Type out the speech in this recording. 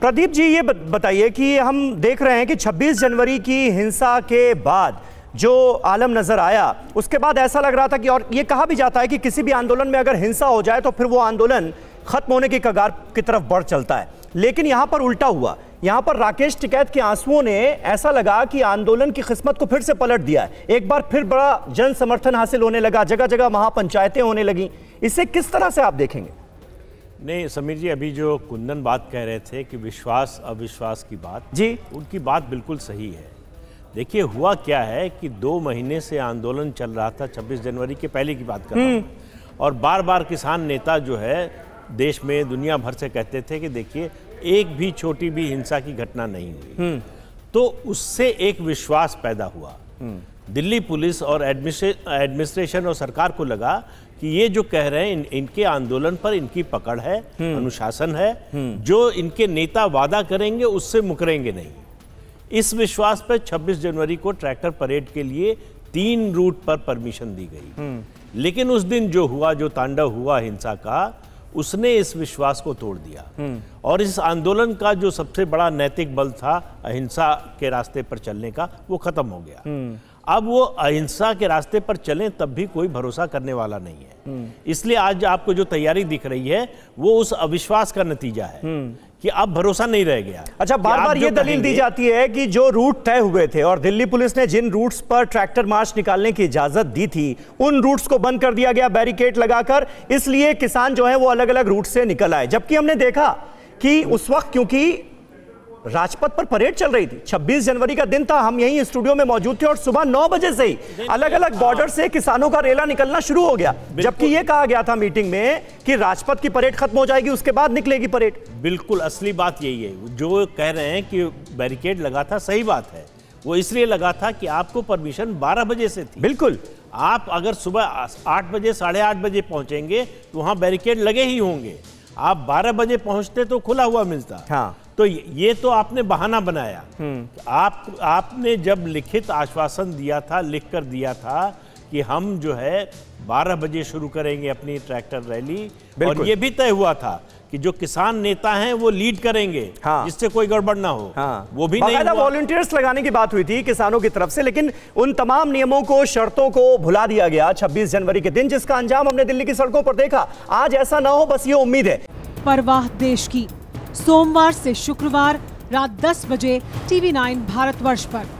प्रदीप जी ये बताइए कि हम देख रहे हैं कि 26 जनवरी की हिंसा के बाद जो आलम नज़र आया उसके बाद ऐसा लग रहा था कि और ये कहा भी जाता है कि किसी भी आंदोलन में अगर हिंसा हो जाए तो फिर वो आंदोलन खत्म होने की कगार की तरफ बढ़ चलता है लेकिन यहाँ पर उल्टा हुआ यहाँ पर राकेश टिकैत के आंसुओं ने ऐसा लगा कि आंदोलन की किस्मत को फिर से पलट दिया है एक बार फिर बड़ा जन समर्थन हासिल होने लगा जगह जगह महापंचायतें होने लगी इसे किस तरह से आप देखेंगे नहीं समीर जी अभी जो कुंदन बात कह रहे थे कि विश्वास अविश्वास की बात जी उनकी बात बिल्कुल सही है देखिए हुआ क्या है कि दो महीने से आंदोलन चल रहा था 26 जनवरी के पहले की बात कर रहा हम्म। हूँ और बार बार किसान नेता जो है देश में दुनिया भर से कहते थे कि देखिए एक भी छोटी भी हिंसा की घटना नहीं हुई हम्म। तो उससे एक विश्वास पैदा हुआ हम्म। दिल्ली पुलिस और एडमिनिस्ट्रेशन और सरकार को लगा कि ये जो कह रहे हैं इन, इनके आंदोलन पर इनकी पकड़ है हम्म। अनुशासन है हम्म। जो इनके नेता वादा करेंगे उससे मुकरेंगे नहीं इस विश्वास पर 26 जनवरी को ट्रैक्टर परेड के लिए तीन रूट पर परमिशन दी गई हम्म। लेकिन उस दिन जो हुआ जो तांडव हुआ हिंसा का उसने इस विश्वास को तोड़ दिया और इस आंदोलन का जो सबसे बड़ा नैतिक बल था अहिंसा के रास्ते पर चलने का वो खत्म हो गया अब वो अहिंसा के रास्ते पर चलें तब भी कोई भरोसा करने वाला नहीं है हम्म। इसलिए आज आपको जो तैयारी दिख रही है वो उस अविश्वास का नतीजा है हम्म। कि अब भरोसा नहीं रह गया अच्छा बार बार ये दलील दी जाती है कि जो रूट तय हुए थे और दिल्ली पुलिस ने जिन रूट्स पर ट्रैक्टर मार्च निकालने की इजाजत दी थी उन रूट्स को बंद कर दिया गया बैरिकेड लगाकर इसलिए किसान जो है वो अलग अलग रूट से निकल आए जबकि हमने देखा कि उस वक्त क्योंकि राजपथ पर परेड चल रही थी 26 जनवरी का दिन था हम यही स्टूडियो में मौजूद थे और सुबह 9 बजे से ही अलग अलग बॉर्डर से किसानों का रेला निकलना शुरू हो गया जबकि यह कहा गया था मीटिंग में कि राजपथ की परेड खत्म हो जाएगी उसके बाद निकलेगी परेड बिल्कुल असली बात यही है जो कह रहे हैं कि बैरिकेड लगा था सही बात है वो इसलिए लगा था कि आपको परमिशन बारह बजे से थी बिल्कुल आप अगर सुबह आठ बजे साढ़े आठ बजे पहुंचेंगे तो वहां बैरिकेड लगे ही होंगे आप 12 बजे पहुंचते तो खुला हुआ मिलता हाँ तो ये तो आपने बहाना बनाया हम्म। आप आपने जब लिखित आश्वासन दिया था लिख कर दिया था कि हम जो है 12 बजे शुरू करेंगे अपनी ट्रैक्टर रैली और ये भी तय हुआ था कि जो किसान नेता हैं वो लीड करेंगे हाँ। जिससे कोई गड़बड़ ना हो हाँ। वो भी नहीं वॉलंटियर्स लगाने की बात हुई थी किसानों की तरफ से लेकिन उन तमाम नियमों को शर्तों को भुला दिया गया 26 जनवरी के दिन जिसका अंजाम हमने दिल्ली की सड़कों पर देखा आज ऐसा ना हो बस ये उम्मीद है परवाह देश की सोमवार से शुक्रवार रात 10 बजे टीवी 9 भारतवर्ष पर